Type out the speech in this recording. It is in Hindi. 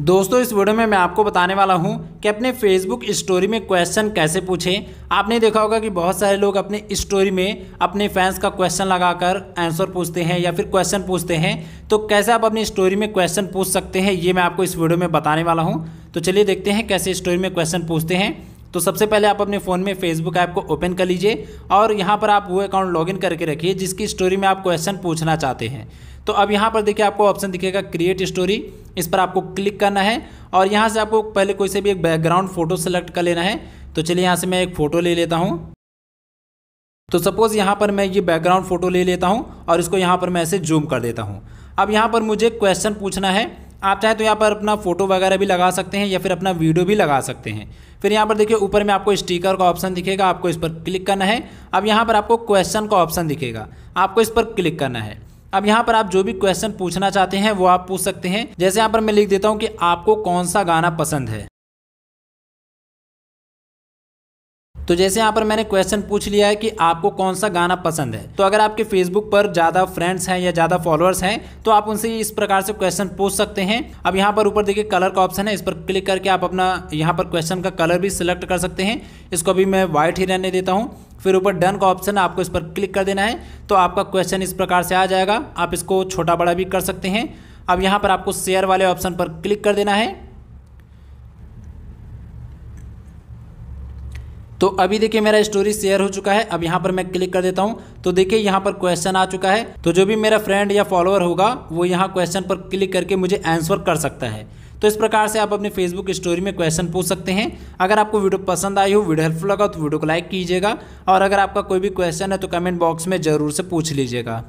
दोस्तों इस वीडियो में मैं आपको बताने वाला हूं कि अपने फेसबुक स्टोरी में क्वेश्चन कैसे पूछें आपने देखा होगा कि बहुत सारे लोग अपने स्टोरी में अपने फैंस का क्वेश्चन लगाकर आंसर पूछते हैं या फिर क्वेश्चन पूछते हैं तो कैसे आप अपनी स्टोरी में क्वेश्चन पूछ सकते हैं ये मैं आपको इस वीडियो में बताने वाला हूँ तो चलिए देखते हैं कैसे स्टोरी में क्वेश्चन पूछते हैं तो सबसे पहले आप अपने फ़ोन में फेसबुक ऐप को ओपन कर लीजिए और यहाँ पर आप वो अकाउंट लॉगिन करके रखिए जिसकी स्टोरी में आप क्वेश्चन पूछना चाहते हैं तो अब यहाँ पर देखिए आपको ऑप्शन दिखेगा क्रिएट स्टोरी इस पर आपको क्लिक करना है और यहाँ से आपको पहले कोई से भी एक बैकग्राउंड फ़ोटो सेलेक्ट कर लेना है तो चलिए यहाँ से मैं एक फ़ोटो ले लेता हूँ तो सपोज़ यहाँ पर मैं ये बैकग्राउंड फ़ोटो ले लेता हूँ और इसको यहाँ पर मैं ऐसे जूम कर देता हूँ अब यहाँ पर मुझे क्वेश्चन पूछना है आप चाहे तो यहाँ पर अपना फ़ोटो वगैरह भी लगा सकते हैं या फिर अपना वीडियो भी लगा सकते हैं फिर यहाँ पर देखिए ऊपर में आपको स्टिकर का ऑप्शन दिखेगा आपको इस पर क्लिक करना है अब यहाँ पर आपको क्वेश्चन का ऑप्शन दिखेगा आपको इस पर क्लिक करना है अब यहाँ पर आप जो भी क्वेश्चन पूछना चाहते हैं वो आप पूछ सकते हैं जैसे यहाँ पर मैं लिख देता हूँ कि आपको कौन सा गाना पसंद है तो जैसे यहाँ पर मैंने क्वेश्चन पूछ लिया है कि आपको कौन सा गाना पसंद है तो अगर आपके फेसबुक पर ज़्यादा फ्रेंड्स हैं या ज़्यादा फॉलोअर्स हैं तो आप उनसे इस प्रकार से क्वेश्चन पूछ सकते हैं अब यहाँ पर ऊपर देखिए कलर का ऑप्शन है इस पर क्लिक करके आप अपना यहाँ पर क्वेश्चन का कलर भी सिलेक्ट कर सकते हैं इसको अभी मैं व्हाइट ही रहने देता हूँ फिर ऊपर डन का ऑप्शन आपको इस पर क्लिक कर देना है तो आपका क्वेश्चन इस प्रकार से आ जाएगा आप इसको छोटा बड़ा भी कर सकते हैं अब यहाँ पर आपको शेयर वाले ऑप्शन पर क्लिक कर देना है तो अभी देखिए मेरा स्टोरी शेयर हो चुका है अब यहाँ पर मैं क्लिक कर देता हूँ तो देखिए यहाँ पर क्वेश्चन आ चुका है तो जो भी मेरा फ्रेंड या फॉलोअर होगा वो यहाँ क्वेश्चन पर क्लिक करके मुझे आंसर कर सकता है तो इस प्रकार से आप अपने फेसबुक स्टोरी में क्वेश्चन पूछ सकते हैं अगर आपको वीडियो पसंद आई हो वीडियो हेल्पफुल लगा तो वीडियो को लाइक कीजिएगा और अगर आपका कोई भी क्वेश्चन है तो कमेंट बॉक्स में ज़रूर से पूछ लीजिएगा